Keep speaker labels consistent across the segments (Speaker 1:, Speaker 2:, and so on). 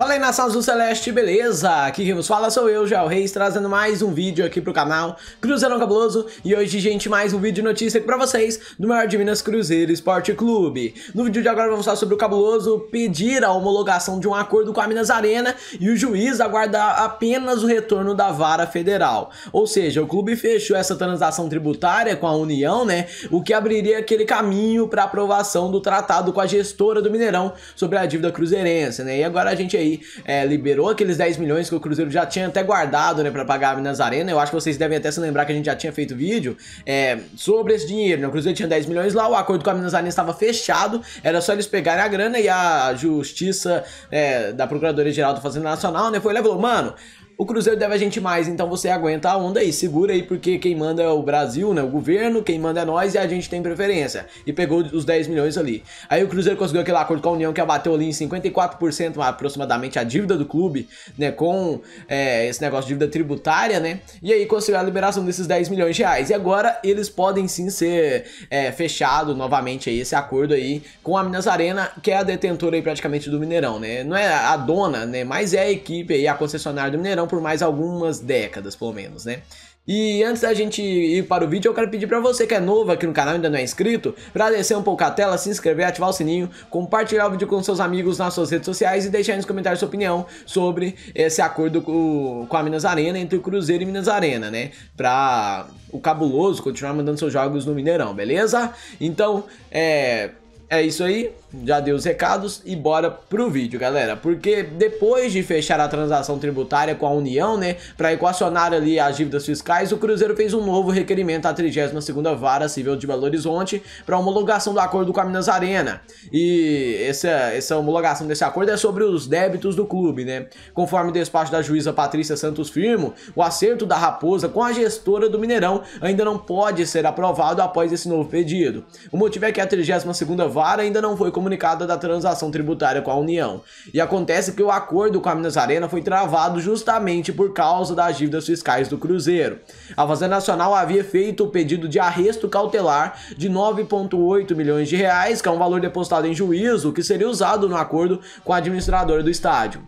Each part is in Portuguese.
Speaker 1: Fala aí nação azul celeste, beleza? Aqui quem nos fala sou eu, Joel Reis, trazendo mais um vídeo aqui pro canal Cruzeirão Cabuloso E hoje, gente, mais um vídeo de notícia aqui pra vocês do maior de Minas Cruzeiro Esporte Clube No vídeo de agora vamos falar sobre o Cabuloso pedir a homologação de um acordo com a Minas Arena E o juiz aguardar apenas o retorno da vara federal Ou seja, o clube fechou essa transação tributária com a União, né? O que abriria aquele caminho pra aprovação do tratado com a gestora do Mineirão sobre a dívida cruzeirense, né? E agora a gente aí aí é, liberou aqueles 10 milhões que o Cruzeiro já tinha até guardado, né, para pagar a Minas Arena. Eu acho que vocês devem até se lembrar que a gente já tinha feito vídeo é, sobre esse dinheiro, né? O Cruzeiro tinha 10 milhões lá, o acordo com a Minas Arena estava fechado, era só eles pegarem a grana e a justiça é, da Procuradoria Geral do Fazenda Nacional, né, foi e falou: mano, o Cruzeiro deve a gente mais, então você aguenta a onda e segura aí, porque quem manda é o Brasil, né? O governo, quem manda é nós e a gente tem preferência. E pegou os 10 milhões ali. Aí o Cruzeiro conseguiu aquele acordo com a União que abateu ali em 54% aproximadamente a dívida do clube, né? Com é, esse negócio de dívida tributária, né? E aí conseguiu a liberação desses 10 milhões de reais. E agora eles podem sim ser é, fechado novamente aí esse acordo aí com a Minas Arena, que é a detentora aí praticamente do Mineirão, né? Não é a dona, né? Mas é a equipe aí, a concessionária do Mineirão por mais algumas décadas, pelo menos, né? E antes da gente ir para o vídeo, eu quero pedir para você que é novo aqui no canal e ainda não é inscrito, para descer um pouco a tela, se inscrever, ativar o sininho, compartilhar o vídeo com seus amigos nas suas redes sociais e deixar aí nos comentários sua opinião sobre esse acordo com a Minas Arena, entre o Cruzeiro e Minas Arena, né? Pra o Cabuloso continuar mandando seus jogos no Mineirão, beleza? Então, é é isso aí, já dei os recados e bora pro vídeo, galera. Porque depois de fechar a transação tributária com a União, né, para equacionar ali as dívidas fiscais, o Cruzeiro fez um novo requerimento à 32ª Vara Civil de Belo Horizonte para homologação do acordo com a Minas Arena. E essa, essa homologação desse acordo é sobre os débitos do clube, né? Conforme o despacho da juíza Patrícia Santos Firmo, o acerto da Raposa com a gestora do Mineirão ainda não pode ser aprovado após esse novo pedido. O motivo é que a 32ª Vara Alvar ainda não foi comunicada da transação tributária com a União. E acontece que o acordo com a Minas Arena foi travado justamente por causa das dívidas fiscais do Cruzeiro. A Fazenda Nacional havia feito o pedido de arresto cautelar de 9,8 milhões de reais, que é um valor depositado em juízo, que seria usado no acordo com a administradora do estádio.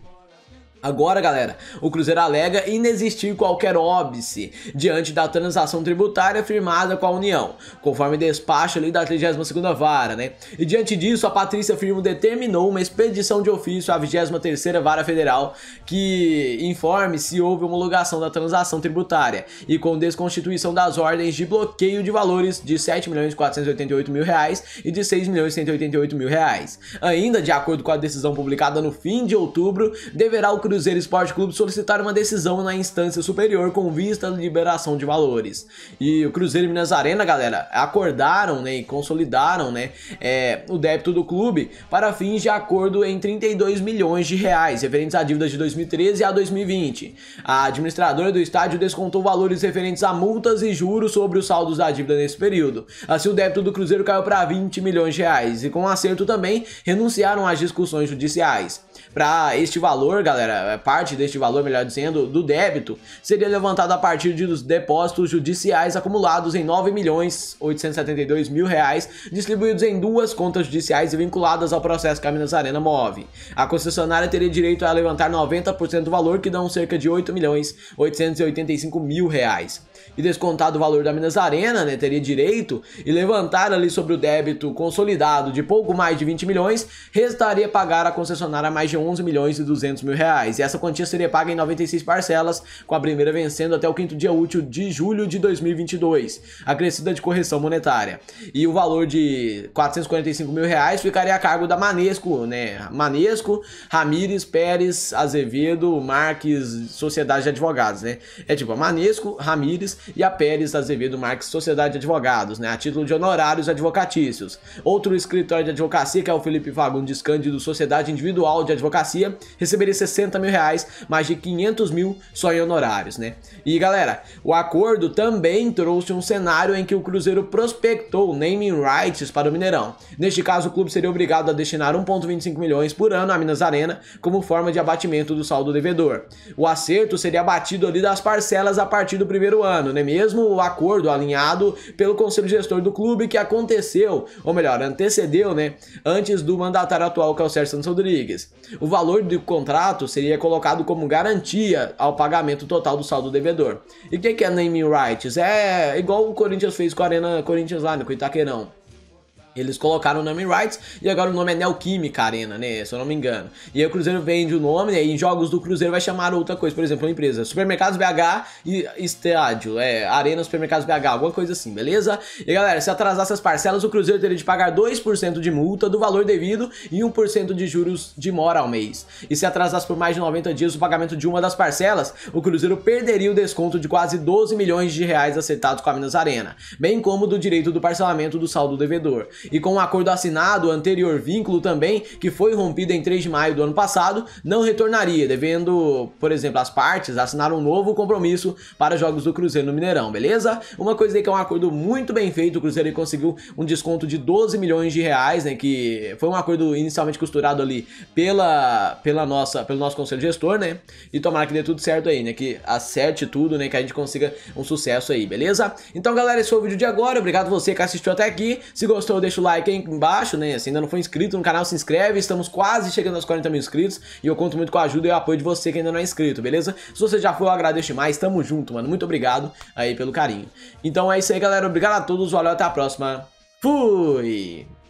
Speaker 1: Agora, galera, o Cruzeiro alega inexistir qualquer óbice diante da transação tributária firmada com a União, conforme despacho ali da 32ª Vara, né? E diante disso, a Patrícia Firmo determinou uma expedição de ofício à 23ª Vara Federal que informe se houve homologação da transação tributária e com desconstituição das ordens de bloqueio de valores de R$ 7.488.000 e de R$ 6.188.000. Ainda, de acordo com a decisão publicada no fim de outubro, deverá o Cruzeiro Cruzeiro Esporte Clube solicitaram uma decisão na instância superior com vista à liberação de valores. E o Cruzeiro e Minas Arena, galera, acordaram né, e consolidaram né, é, o débito do clube para fins de acordo em 32 milhões de reais, referentes à dívida de 2013 a 2020. A administradora do estádio descontou valores referentes a multas e juros sobre os saldos da dívida nesse período. Assim, o débito do Cruzeiro caiu para 20 milhões de reais e com acerto também renunciaram às discussões judiciais. Para este valor, galera, é, parte deste valor, melhor dizendo, do débito, seria levantado a partir de dos depósitos judiciais acumulados em R$ milhões mil reais, distribuídos em duas contas judiciais vinculadas ao processo Caminas Arena Move. A concessionária teria direito a levantar 90% do valor, que dão cerca de R$ milhões mil reais. E descontado o valor da Minas Arena, né, teria direito e levantar ali sobre o débito consolidado de pouco mais de 20 milhões, restaria pagar à concessionária mais de 11 milhões e 200 mil reais reais. E essa quantia seria paga em 96 parcelas, com a primeira vencendo até o quinto dia útil de julho de 2022, acrescida de correção monetária. E o valor de 445 mil reais ficaria a cargo da Manesco, né? Manesco, Ramires, Pérez, Azevedo, Marques, Sociedade de Advogados, né? É tipo a Manesco, Ramires e a Pérez, Azevedo, Marques, Sociedade de Advogados, né? A título de honorários advocatícios. Outro escritório de advocacia, que é o Felipe Fagundes Cândido, Sociedade Individual de Advocacia, receberia 60 mil reais, mais de 500 mil só em honorários, né? E galera, o acordo também trouxe um cenário em que o Cruzeiro prospectou naming rights para o Mineirão. Neste caso, o clube seria obrigado a destinar 1,25 milhões por ano à Minas Arena como forma de abatimento do saldo devedor. O acerto seria abatido ali das parcelas a partir do primeiro ano, né? Mesmo o acordo alinhado pelo conselho gestor do clube que aconteceu, ou melhor, antecedeu, né? Antes do mandatário atual, que é o Sérgio Santos Rodrigues. O valor do contrato seria seria colocado como garantia ao pagamento total do saldo devedor. E o que, que é naming rights? É igual o Corinthians fez com a Arena Corinthians lá no né, Itaquerão. Eles colocaram o nome rights e agora o nome é Neoquímica Arena, né? Se eu não me engano. E aí o Cruzeiro vende o nome, né? e em jogos do Cruzeiro vai chamar outra coisa, por exemplo, uma empresa Supermercados BH e estádio, é, Arena Supermercados BH, alguma coisa assim, beleza? E galera, se atrasar essas parcelas, o Cruzeiro teria de pagar 2% de multa do valor devido e 1% de juros de mora ao mês. E se atrasasse por mais de 90 dias o pagamento de uma das parcelas, o Cruzeiro perderia o desconto de quase 12 milhões de reais acertados com a Minas Arena, bem como do direito do parcelamento do saldo devedor. E com o um acordo assinado, o anterior vínculo também, que foi rompido em 3 de maio do ano passado, não retornaria, devendo, por exemplo, as partes assinar um novo compromisso para jogos do Cruzeiro no Mineirão, beleza? Uma coisa aí que é um acordo muito bem feito, o Cruzeiro conseguiu um desconto de 12 milhões de reais, né, que foi um acordo inicialmente costurado ali pela, pela nossa, pelo nosso conselho gestor, né? E tomara que dê tudo certo aí, né, que acerte tudo, né, que a gente consiga um sucesso aí, beleza? Então, galera, esse foi o vídeo de agora. Obrigado você que assistiu até aqui. Se gostou, deixa deixa o like aí embaixo, né? Se ainda não for inscrito no canal, se inscreve. Estamos quase chegando aos 40 mil inscritos. E eu conto muito com a ajuda e o apoio de você que ainda não é inscrito, beleza? Se você já foi, eu agradeço demais. Tamo junto, mano. Muito obrigado aí pelo carinho. Então é isso aí, galera. Obrigado a todos. Valeu, até a próxima. Fui!